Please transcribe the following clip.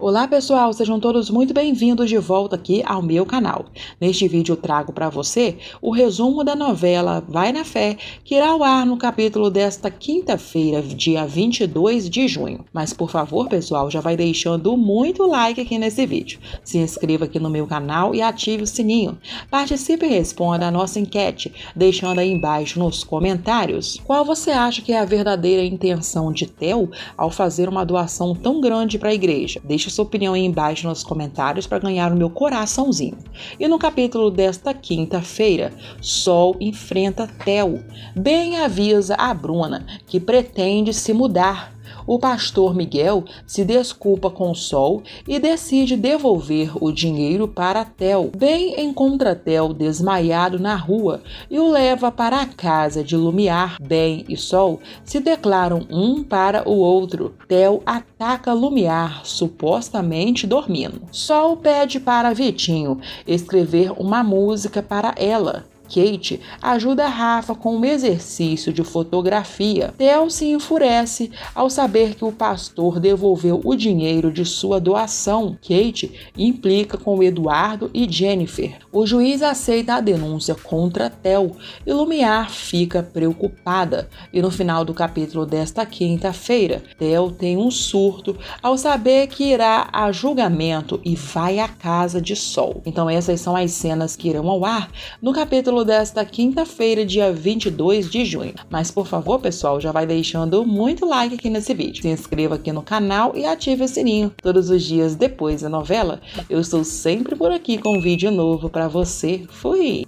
Olá pessoal, sejam todos muito bem-vindos de volta aqui ao meu canal. Neste vídeo trago para você o resumo da novela Vai na Fé, que irá ao ar no capítulo desta quinta-feira, dia 22 de junho. Mas por favor, pessoal, já vai deixando muito like aqui nesse vídeo. Se inscreva aqui no meu canal e ative o sininho. Participe e responda a nossa enquete, deixando aí embaixo nos comentários qual você acha que é a verdadeira intenção de Theo ao fazer uma doação tão grande para a igreja. Deixe Deixe sua opinião aí embaixo nos comentários para ganhar o meu coraçãozinho. E no capítulo desta quinta-feira, Sol enfrenta Theo. Bem avisa a Bruna que pretende se mudar o pastor Miguel se desculpa com Sol e decide devolver o dinheiro para Tel. Bem encontra Tel desmaiado na rua e o leva para a casa de Lumiar. Bem e Sol se declaram um para o outro. Tel ataca Lumiar, supostamente dormindo. Sol pede para Vitinho escrever uma música para ela. Kate ajuda Rafa com um exercício de fotografia. Theo se enfurece ao saber que o pastor devolveu o dinheiro de sua doação. Kate implica com Eduardo e Jennifer. O juiz aceita a denúncia contra Theo e Lumiar fica preocupada. E no final do capítulo desta quinta-feira, Theo tem um surto ao saber que irá a julgamento e vai à casa de sol. Então essas são as cenas que irão ao ar no capítulo capítulo desta quinta-feira, dia 22 de junho. Mas por favor, pessoal, já vai deixando muito like aqui nesse vídeo. Se inscreva aqui no canal e ative o sininho. Todos os dias depois da novela, eu estou sempre por aqui com um vídeo novo para você. Fui!